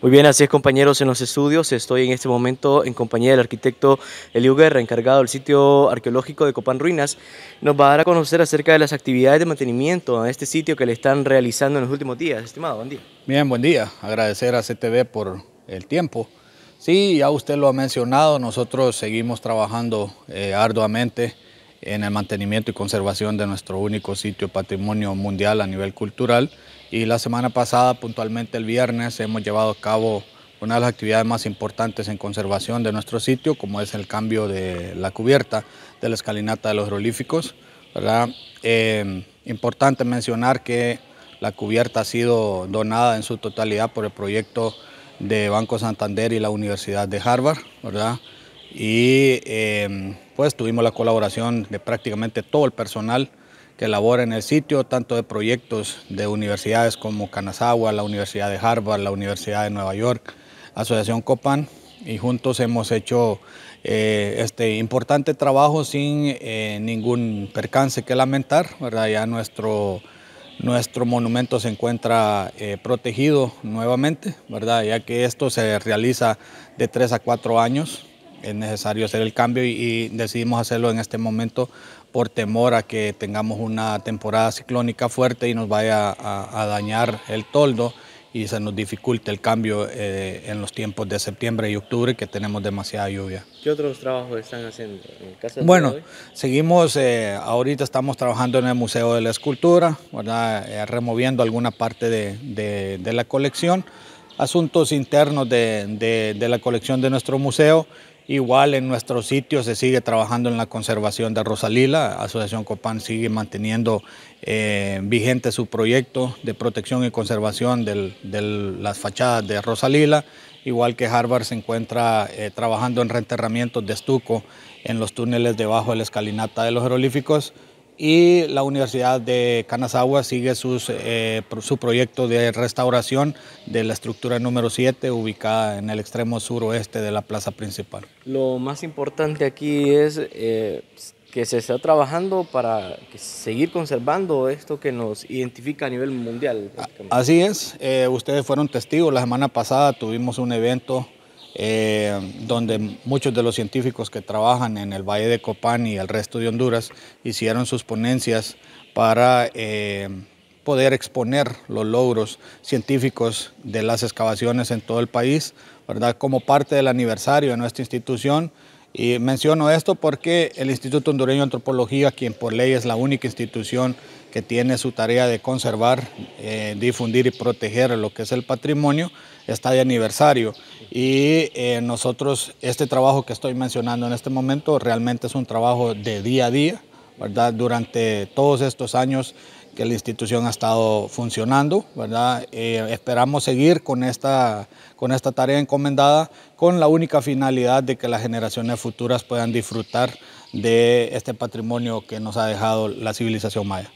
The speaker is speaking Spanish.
Muy bien, así es compañeros en los estudios. Estoy en este momento en compañía del arquitecto Eliu Guerra, encargado del sitio arqueológico de Copán Ruinas. Nos va a dar a conocer acerca de las actividades de mantenimiento a este sitio que le están realizando en los últimos días. Estimado, buen día. Bien, buen día. Agradecer a CTV por el tiempo. Sí, ya usted lo ha mencionado, nosotros seguimos trabajando eh, arduamente en el mantenimiento y conservación de nuestro único sitio patrimonio mundial a nivel cultural. Y la semana pasada, puntualmente el viernes, hemos llevado a cabo una de las actividades más importantes en conservación de nuestro sitio, como es el cambio de la cubierta de la escalinata de los rolíficos. Eh, importante mencionar que la cubierta ha sido donada en su totalidad por el proyecto de Banco Santander y la Universidad de Harvard, ¿verdad? Y eh, tuvimos la colaboración de prácticamente todo el personal que labora en el sitio, tanto de proyectos de universidades como Kanazawa, la Universidad de Harvard, la Universidad de Nueva York, Asociación Copan, y juntos hemos hecho eh, este importante trabajo sin eh, ningún percance que lamentar, ¿verdad? Ya nuestro, nuestro monumento se encuentra eh, protegido nuevamente, ¿verdad? Ya que esto se realiza de tres a cuatro años, es necesario hacer el cambio y, decidimos hacerlo en este momento por temor a que tengamos una temporada ciclónica fuerte y nos vaya a, dañar el toldo y se nos dificulte el cambio eh, en los tiempos de septiembre y octubre que tenemos demasiada lluvia. ¿Qué otros trabajos están haciendo? En casa bueno, seguimos, eh, ahorita estamos trabajando en el Museo de la Escultura, eh, removiendo alguna parte de, la colección, asuntos internos de, de la colección de nuestro museo Igual en nuestro sitio se sigue trabajando en la conservación de Rosalila. Asociación Copán sigue manteniendo eh, vigente su proyecto de protección y conservación de las fachadas de Rosalila. Igual que Harvard se encuentra eh, trabajando en reenterramientos de estuco en los túneles debajo de la escalinata de los jeroglíficos y la Universidad de Kanazawa sigue sus, eh, su proyecto de restauración de la estructura número 7 ubicada en el extremo suroeste de la plaza principal. Lo más importante aquí es eh, que se está trabajando para seguir conservando esto que nos identifica a nivel mundial. Así es, eh, ustedes fueron testigos, la semana pasada tuvimos un evento eh, donde muchos de los científicos que trabajan en el Valle de Copán y el resto de Honduras hicieron sus ponencias para eh, poder exponer los logros científicos de las excavaciones en todo el país, ¿verdad? como parte del aniversario de nuestra institución. Y menciono esto porque el Instituto Hondureño de Antropología, quien por ley es la única institución que tiene su tarea de conservar, eh, difundir y proteger lo que es el patrimonio, está de aniversario. Y eh, nosotros, este trabajo que estoy mencionando en este momento, realmente es un trabajo de día a día, ¿verdad? Durante todos estos años que la institución ha estado funcionando, ¿verdad? Eh, esperamos seguir con esta, con esta tarea encomendada con la única finalidad de que las generaciones futuras puedan disfrutar de este patrimonio que nos ha dejado la civilización maya.